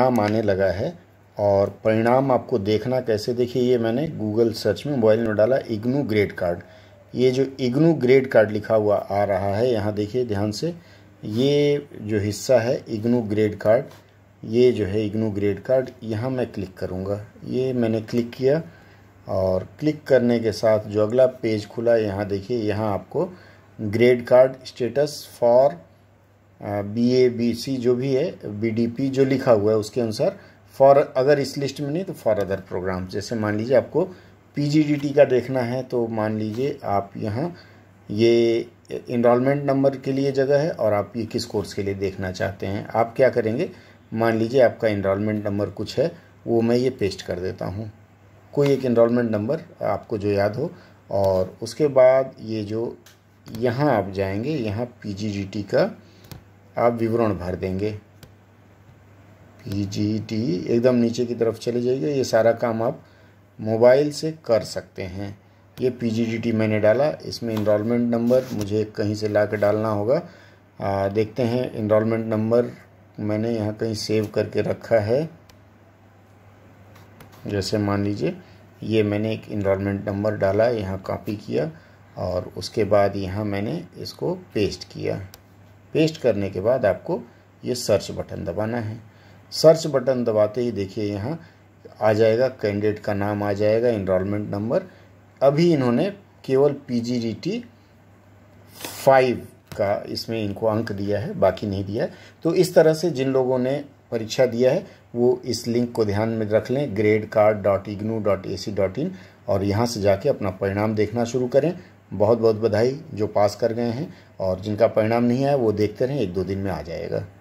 परिणाम आने लगा है और परिणाम आपको देखना कैसे देखिए ये मैंने गूगल सर्च में मोबाइल में डाला इग्नू ग्रेड कार्ड ये जो इग्नू ग्रेड कार्ड लिखा हुआ आ रहा है यहाँ देखिए ध्यान से ये जो हिस्सा है इग्नू ग्रेड कार्ड ये जो है इग्नू ग्रेड कार्ड यहाँ मैं क्लिक करूँगा ये मैंने क्लिक किया और क्लिक करने के साथ जो अगला पेज खुला यहाँ देखिए यहाँ आपको grade card status for B A B C जो भी है बी डी पी जो लिखा हुआ है उसके अनुसार फॉर अगर इस लिस्ट में नहीं तो फॉर अदर प्रोग्राम जैसे मान लीजिए आपको पी जी डी टी का देखना है तो मान लीजिए आप यहाँ ये इनरोलमेंट नंबर के लिए जगह है और आप ये किस कोर्स के लिए देखना चाहते हैं आप क्या करेंगे मान लीजिए आपका इनरोलमेंट नंबर कुछ है वो मैं ये पेस्ट कर देता हूँ कोई एक इनरोलमेंट नंबर आपको जो याद हो और उसके बाद ये जो यहाँ आप जाएंगे यहाँ पी जी डी टी का आप विवरण भर देंगे पी जी टी एकदम नीचे की तरफ चले जाइए ये सारा काम आप मोबाइल से कर सकते हैं ये पी जी डी टी मैंने डाला इसमें इनरोलमेंट नंबर मुझे कहीं से ला डालना होगा आ, देखते हैं इनरोलमेंट नंबर मैंने यहाँ कहीं सेव करके रखा है जैसे मान लीजिए ये मैंने एक इनरोलमेंट नंबर डाला यहाँ कॉपी किया और उसके बाद यहाँ मैंने इसको पेस्ट किया पेस्ट करने के बाद आपको ये सर्च बटन दबाना है सर्च बटन दबाते ही देखिए यहाँ आ जाएगा कैंडिडेट का नाम आ जाएगा इनरोलमेंट नंबर अभी इन्होंने केवल P G D T five का इसमें इनको अंक दिया है बाकी नहीं दिया है तो इस तरह से जिन लोगों ने परीक्षा दिया है वो इस लिंक को ध्यान में रख लें grade card dot IGNOU dot A C dot in और यहाँ से जाके अपना परिणाम देखना शुरू करें बहुत बहुत बधाई जो पास कर गए हैं और जिनका परिणाम नहीं आया वो देखते रहें एक दो दिन में आ जाएगा